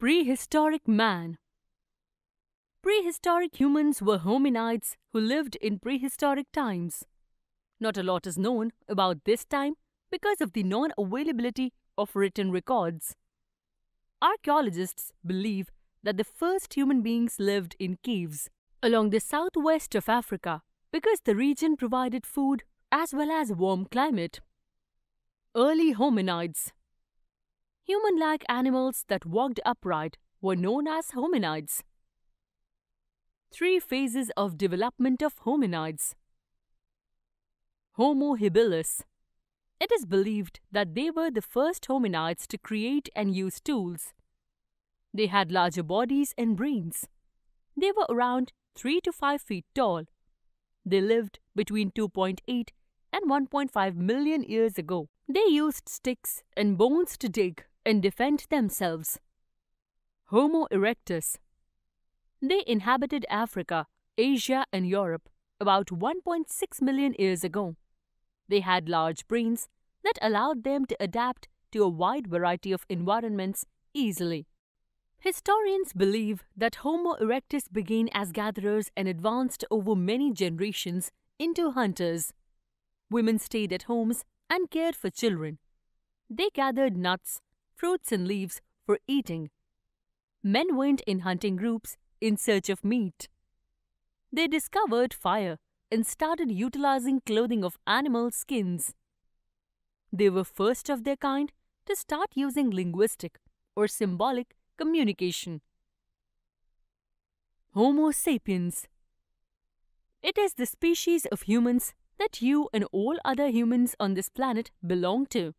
Prehistoric man. Prehistoric humans were hominids who lived in prehistoric times. Not a lot is known about this time because of the non availability of written records. Archaeologists believe that the first human beings lived in caves along the southwest of Africa because the region provided food as well as warm climate. Early hominids Human like animals that walked upright were known as hominids. Three phases of development of hominids. Homo habilis. It is believed that they were the first hominids to create and use tools. They had larger bodies and brains. They were around 3 to 5 feet tall. They lived between 2.8 and 1.5 million years ago. They used sticks and bones to dig and defend themselves. Homo erectus. They inhabited Africa, Asia, and Europe about 1.6 million years ago. They had large brains that allowed them to adapt to a wide variety of environments easily. Historians believe that Homo erectus began as gatherers and advanced over many generations into hunters. Women stayed at homes and cared for children. They gathered nuts, fruits and leaves for eating. Men went in hunting groups in search of meat. They discovered fire and started utilizing clothing of animal skins. They were first of their kind to start using linguistic or symbolic communication. Homo sapiens. It is the species of humans that you and all other humans on this planet belong to.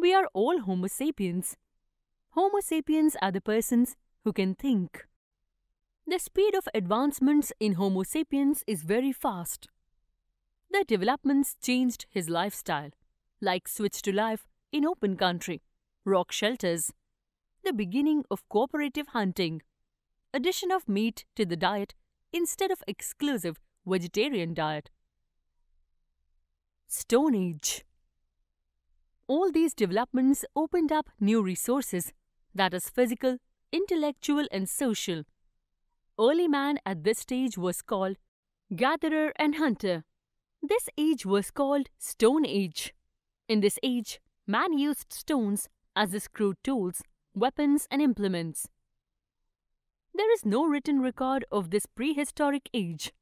We are all Homo sapiens. Homo sapiens are the persons who can think. The speed of advancements in Homo sapiens is very fast. The developments changed his lifestyle, like switch to life in open country, rock shelters, the beginning of cooperative hunting, addition of meat to the diet instead of exclusive vegetarian diet. Stone Age all these developments opened up new resources that is, physical, intellectual, and social. Early man at this stage was called gatherer and hunter. This age was called Stone Age. In this age, man used stones as his crude tools, weapons, and implements. There is no written record of this prehistoric age.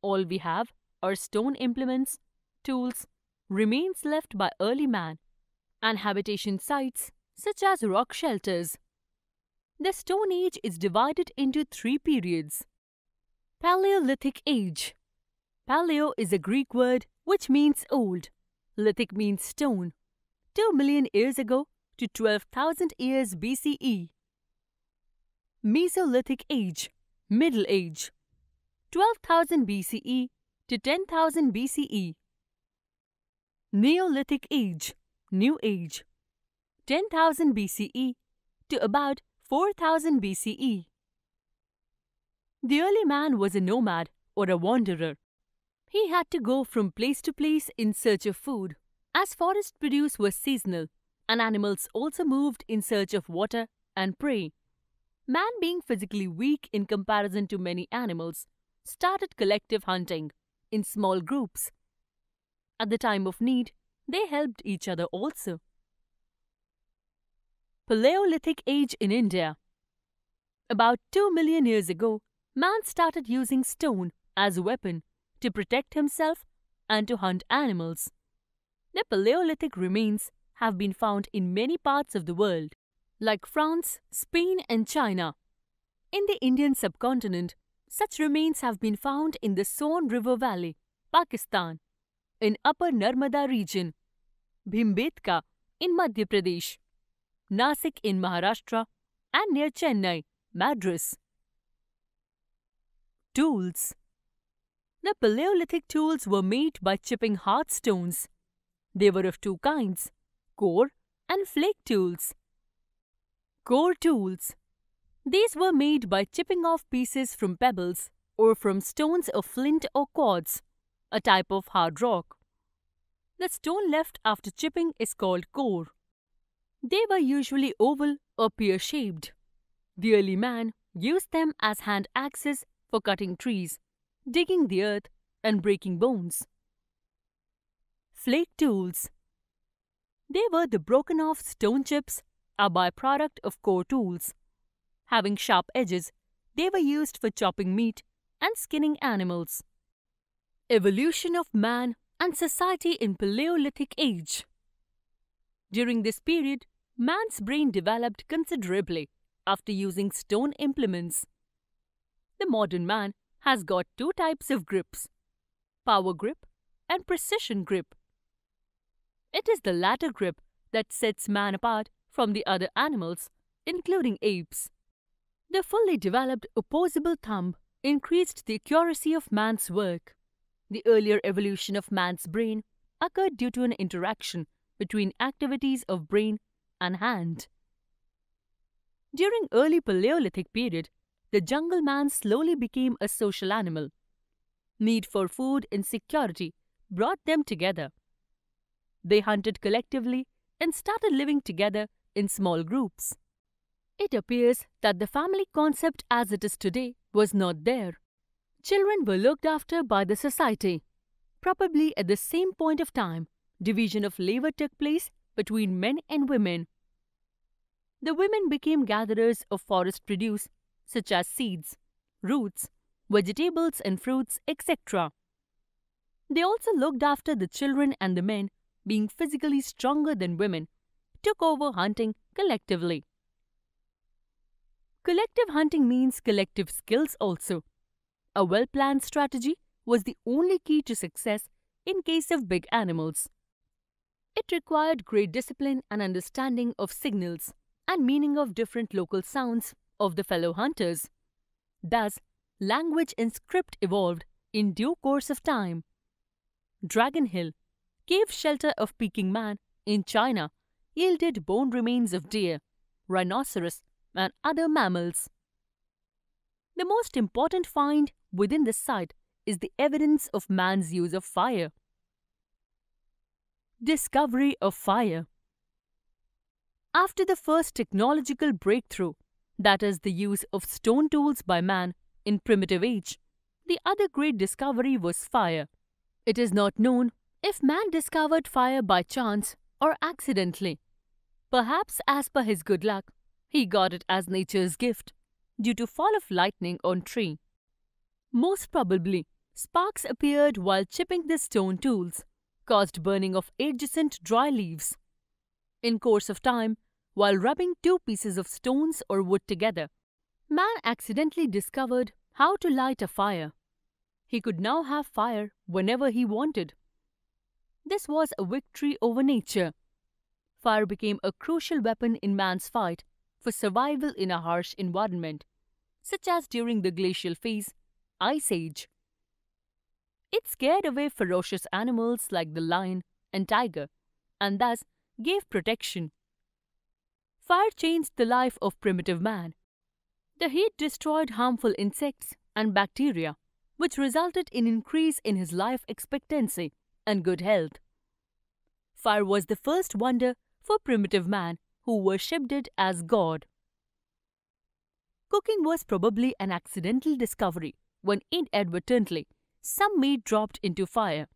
All we have are stone implements, tools, remains left by early man and habitation sites such as rock shelters. The Stone Age is divided into three periods. Paleolithic Age Paleo is a Greek word which means old. Lithic means stone. 2 million years ago to 12,000 years BCE. Mesolithic Age Middle Age 12,000 BCE to 10,000 BCE. Neolithic Age New Age 10,000 BCE to about 4000 BCE. The early man was a nomad or a wanderer. He had to go from place to place in search of food. As forest produce was seasonal, and animals also moved in search of water and prey, man being physically weak in comparison to many animals, started collective hunting in small groups. At the time of need, they helped each other also. Paleolithic Age in India About 2 million years ago, man started using stone as a weapon to protect himself and to hunt animals. The Paleolithic remains have been found in many parts of the world, like France, Spain, and China. In the Indian subcontinent, such remains have been found in the Son River Valley, Pakistan, in Upper Narmada region, Bhimbedka in Madhya Pradesh, Nasik in Maharashtra, and near Chennai, Madras. Tools The Paleolithic tools were made by chipping hard stones. They were of two kinds core and flake tools. Core tools These were made by chipping off pieces from pebbles or from stones of flint or quartz, a type of hard rock. The stone left after chipping is called core. They were usually oval or pear shaped. The early man used them as hand axes for cutting trees, digging the earth, and breaking bones. Flake tools. They were the broken off stone chips, a byproduct of core tools. Having sharp edges, they were used for chopping meat and skinning animals. Evolution of man and society in Paleolithic age. During this period, man's brain developed considerably after using stone implements. The modern man has got two types of grips power grip and precision grip. It is the latter grip that sets man apart from the other animals, including apes. The fully developed opposable thumb increased the accuracy of man's work. The earlier evolution of man's brain occurred due to an interaction between activities of brain and hand. During early Paleolithic period, the jungle man slowly became a social animal. Need for food and security brought them together. They hunted collectively and started living together in small groups. It appears that the family concept as it is today was not there children were looked after by the society. Probably at the same point of time, division of labor took place between men and women. The women became gatherers of forest produce, such as seeds, roots, vegetables and fruits, etc. They also looked after the children and the men, being physically stronger than women, took over hunting collectively. Collective hunting means collective skills also. A well planned strategy was the only key to success in case of big animals. It required great discipline and understanding of signals and meaning of different local sounds of the fellow hunters. Thus, language and script evolved in due course of time. Dragon Hill, cave shelter of Peking man in China, yielded bone remains of deer, rhinoceros, and other mammals. The most important find within this site is the evidence of man's use of fire. Discovery of fire. After the first technological breakthrough, that is, the use of stone tools by man in primitive age, the other great discovery was fire. It is not known if man discovered fire by chance or accidentally. Perhaps as per his good luck, he got it as nature's gift due to fall of lightning on tree. Most probably, sparks appeared while chipping the stone tools, caused burning of adjacent dry leaves. In course of time, while rubbing two pieces of stones or wood together, man accidentally discovered how to light a fire. He could now have fire whenever he wanted. This was a victory over nature. Fire became a crucial weapon in man's fight for survival in a harsh environment, such as during the glacial phase Ice Age. It scared away ferocious animals like the lion and tiger and thus gave protection. Fire changed the life of primitive man. The heat destroyed harmful insects and bacteria, which resulted in increase in his life expectancy and good health. Fire was the first wonder for primitive man who worshipped it as God. Cooking was probably an accidental discovery when inadvertently some meat dropped into fire.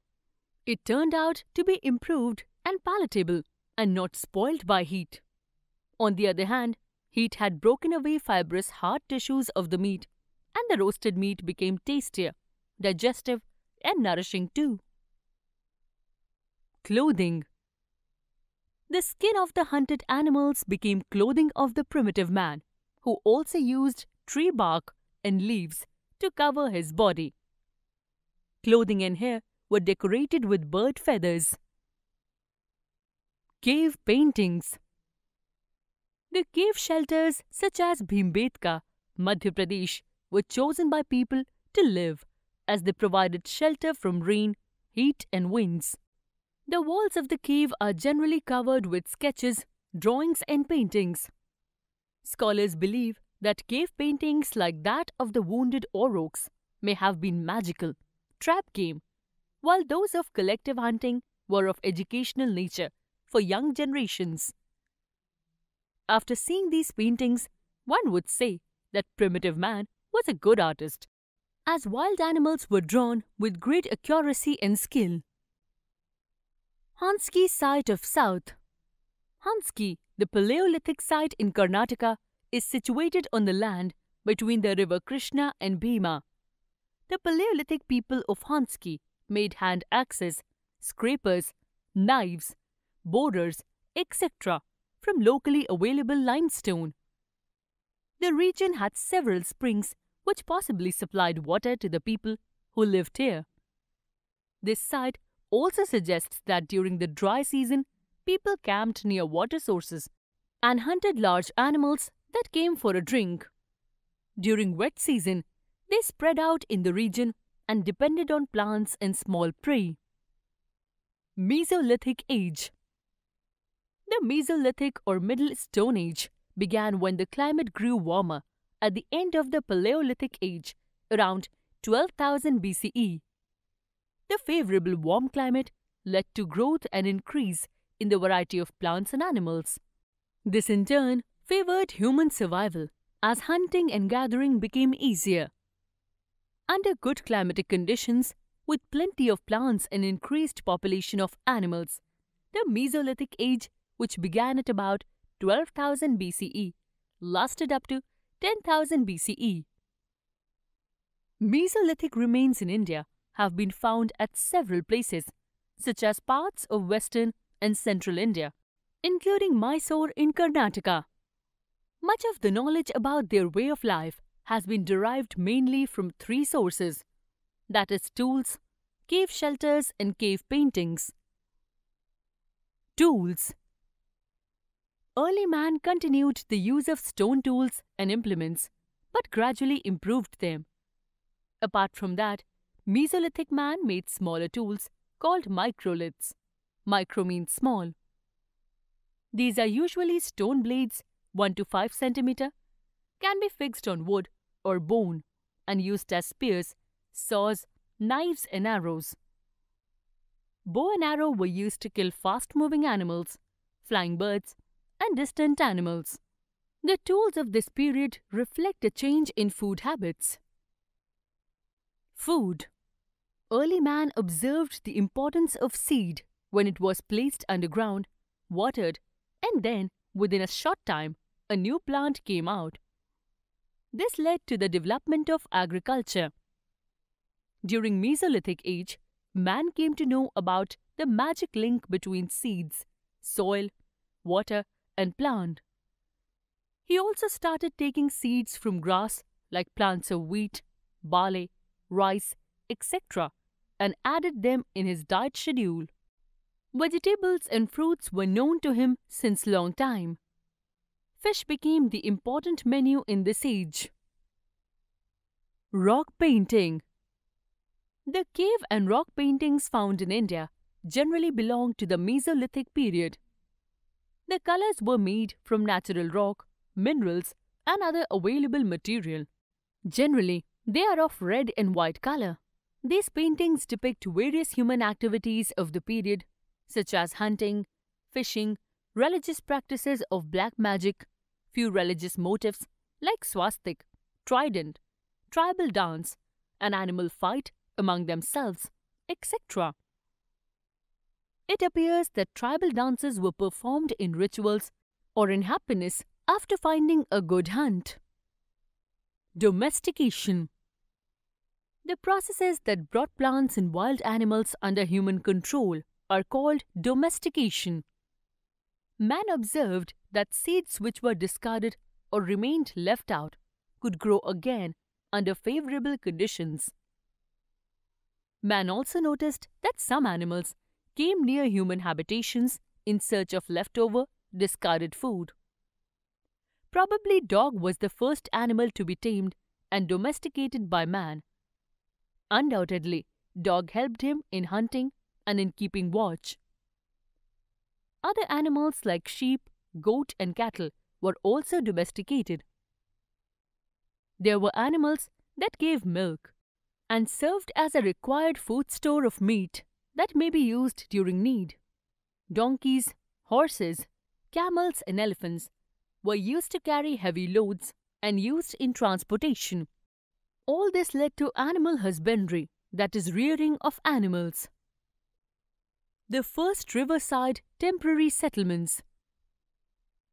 It turned out to be improved and palatable and not spoiled by heat. On the other hand, heat had broken away fibrous hard tissues of the meat, and the roasted meat became tastier, digestive, and nourishing too. Clothing The skin of the hunted animals became clothing of the primitive man, who also used tree bark and leaves to cover his body. Clothing and hair were decorated with bird feathers. Cave paintings The cave shelters such as Bhimbetka, Madhya Pradesh were chosen by people to live as they provided shelter from rain, heat and winds. The walls of the cave are generally covered with sketches, drawings and paintings. Scholars believe that cave paintings like that of the wounded aurochs may have been magical, trap game, while those of collective hunting were of educational nature for young generations. After seeing these paintings, one would say that primitive man was a good artist, as wild animals were drawn with great accuracy and skill. Hanski site of South Hanski, the Paleolithic site in Karnataka, is situated on the land between the river Krishna and Bhima. The Paleolithic people of Hansky made hand axes, scrapers, knives, borers, etc. from locally available limestone. The region had several springs which possibly supplied water to the people who lived here. This site also suggests that during the dry season, people camped near water sources and hunted large animals that came for a drink. During wet season, they spread out in the region and depended on plants and small prey. Mesolithic Age The Mesolithic or Middle Stone Age began when the climate grew warmer at the end of the Paleolithic Age, around 12,000 BCE. The favorable warm climate led to growth and increase in the variety of plants and animals. This in turn favored human survival as hunting and gathering became easier. Under good climatic conditions, with plenty of plants and increased population of animals, the Mesolithic Age, which began at about 12,000 BCE, lasted up to 10,000 BCE. Mesolithic remains in India have been found at several places, such as parts of western and central India, including Mysore in Karnataka. Much of the knowledge about their way of life has been derived mainly from three sources that is, tools, cave shelters, and cave paintings. Tools Early man continued the use of stone tools and implements, but gradually improved them. Apart from that, Mesolithic man made smaller tools called microliths. Micro means small. These are usually stone blades 1 to 5 cm, can be fixed on wood or bone and used as spears, saws, knives and arrows. Bow and arrow were used to kill fast-moving animals, flying birds and distant animals. The tools of this period reflect a change in food habits. Food Early man observed the importance of seed when it was placed underground, watered and then Within a short time, a new plant came out. This led to the development of agriculture. During Mesolithic age, man came to know about the magic link between seeds, soil, water, and plant. He also started taking seeds from grass like plants of wheat, barley, rice, etc., and added them in his diet schedule. Vegetables and fruits were known to him since long time. Fish became the important menu in this age. Rock painting The cave and rock paintings found in India generally belong to the Mesolithic period. The colors were made from natural rock, minerals, and other available material. Generally, they are of red and white color. These paintings depict various human activities of the period such as hunting, fishing, religious practices of black magic, few religious motifs like swastik, trident, tribal dance, an animal fight among themselves, etc. It appears that tribal dances were performed in rituals or in happiness after finding a good hunt. Domestication The processes that brought plants and wild animals under human control are called domestication. Man observed that seeds which were discarded or remained left out could grow again under favorable conditions. Man also noticed that some animals came near human habitations in search of leftover, discarded food. Probably dog was the first animal to be tamed and domesticated by man. Undoubtedly, dog helped him in hunting and in keeping watch. Other animals like sheep, goat, and cattle were also domesticated. There were animals that gave milk and served as a required food store of meat that may be used during need. Donkeys, horses, camels, and elephants were used to carry heavy loads and used in transportation. All this led to animal husbandry, that is, rearing of animals the first riverside temporary settlements.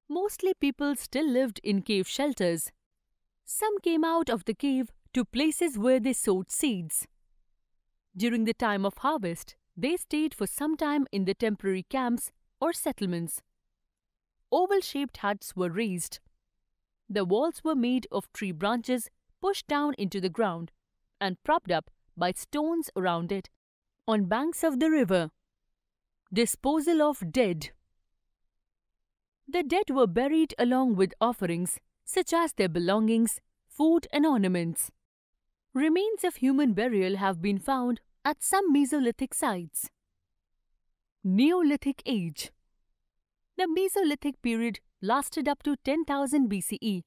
Mostly people still lived in cave shelters. Some came out of the cave to places where they sowed seeds. During the time of harvest, they stayed for some time in the temporary camps or settlements. Oval shaped huts were raised. The walls were made of tree branches pushed down into the ground and propped up by stones around it on banks of the river. Disposal of dead. The dead were buried along with offerings such as their belongings, food, and ornaments. Remains of human burial have been found at some Mesolithic sites. Neolithic Age The Mesolithic period lasted up to 10,000 BCE.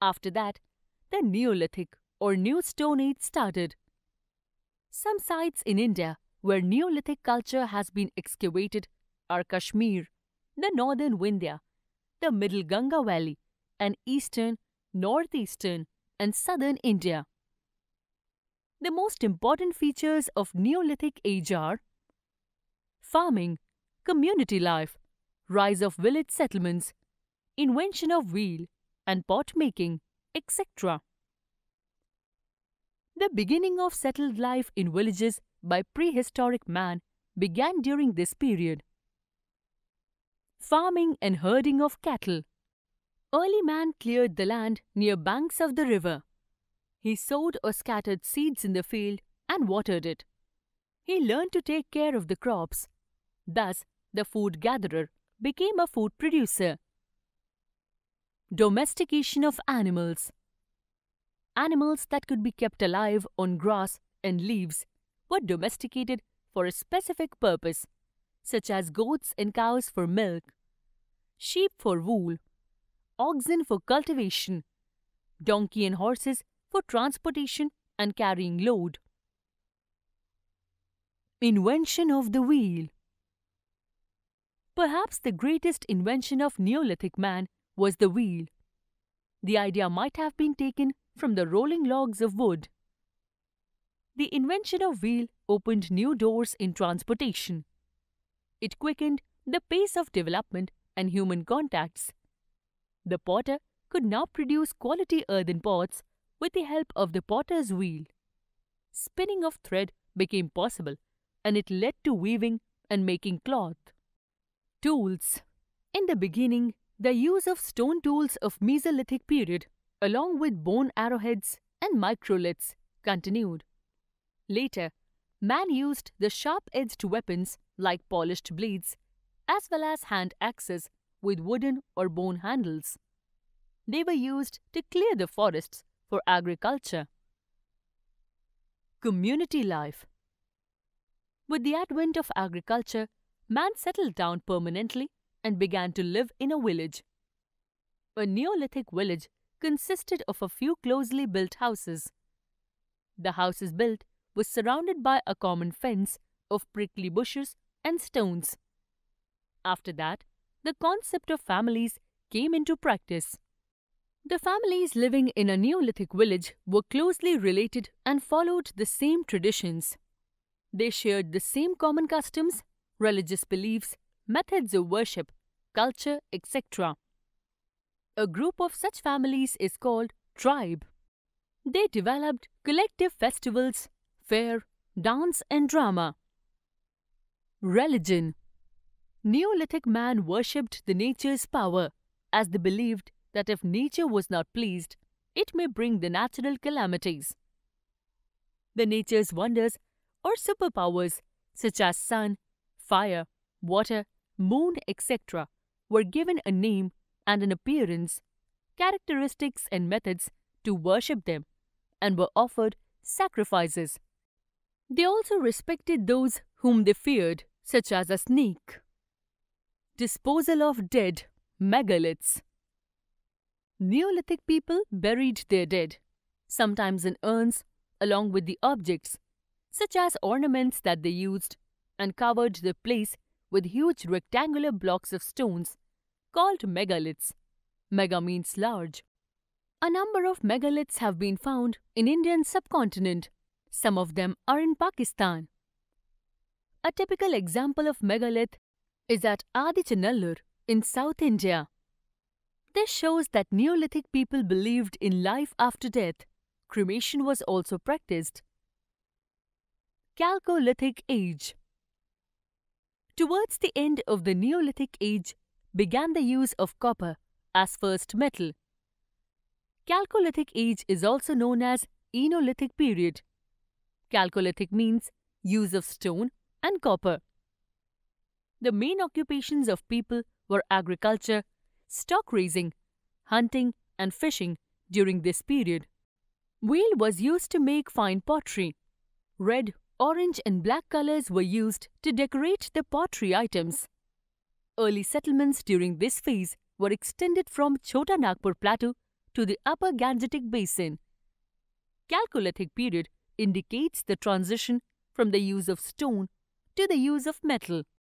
After that, the Neolithic or New Stone Age started. Some sites in India where Neolithic culture has been excavated are Kashmir, the northern Vindhya, the middle Ganga Valley, and eastern, northeastern, and southern India. The most important features of Neolithic age are farming, community life, rise of village settlements, invention of wheel and pot making, etc. The beginning of settled life in villages by prehistoric man began during this period. Farming and herding of cattle. Early man cleared the land near banks of the river. He sowed or scattered seeds in the field and watered it. He learned to take care of the crops. Thus, the food gatherer became a food producer. Domestication of animals. Animals that could be kept alive on grass and leaves were domesticated for a specific purpose, such as goats and cows for milk, sheep for wool, oxen for cultivation, donkey and horses for transportation and carrying load. Invention of the wheel Perhaps the greatest invention of Neolithic man was the wheel. The idea might have been taken from the rolling logs of wood the invention of wheel opened new doors in transportation. It quickened the pace of development and human contacts. The potter could now produce quality earthen pots with the help of the potter's wheel. Spinning of thread became possible and it led to weaving and making cloth. Tools In the beginning, the use of stone tools of Mesolithic period along with bone arrowheads and microliths continued. Later, man used the sharp-edged weapons like polished blades as well as hand axes with wooden or bone handles. They were used to clear the forests for agriculture. Community life With the advent of agriculture, man settled down permanently and began to live in a village. A Neolithic village consisted of a few closely built houses. The houses built was surrounded by a common fence of prickly bushes and stones. After that, the concept of families came into practice. The families living in a Neolithic village were closely related and followed the same traditions. They shared the same common customs, religious beliefs, methods of worship, culture, etc. A group of such families is called tribe. They developed collective festivals, fair, dance and drama. Religion Neolithic man worshipped the nature's power, as they believed that if nature was not pleased, it may bring the natural calamities. The nature's wonders or superpowers, such as sun, fire, water, moon, etc., were given a name and an appearance, characteristics and methods to worship them, and were offered sacrifices. They also respected those whom they feared, such as a snake. Disposal of dead megaliths. Neolithic people buried their dead, sometimes in urns, along with the objects, such as ornaments that they used, and covered the place with huge rectangular blocks of stones called megaliths. Mega means large. A number of megaliths have been found in Indian subcontinent some of them are in Pakistan. A typical example of megalith is at Adichanallur in South India. This shows that Neolithic people believed in life after death. Cremation was also practiced. Chalcolithic Age Towards the end of the Neolithic Age began the use of copper as first metal. Chalcolithic Age is also known as Enolithic period Chalcolithic means use of stone and copper. The main occupations of people were agriculture, stock raising, hunting, and fishing during this period. Wheel was used to make fine pottery. Red, orange, and black colors were used to decorate the pottery items. Early settlements during this phase were extended from Chota Nagpur plateau to the upper Gangetic basin. Chalcolithic period indicates the transition from the use of stone to the use of metal.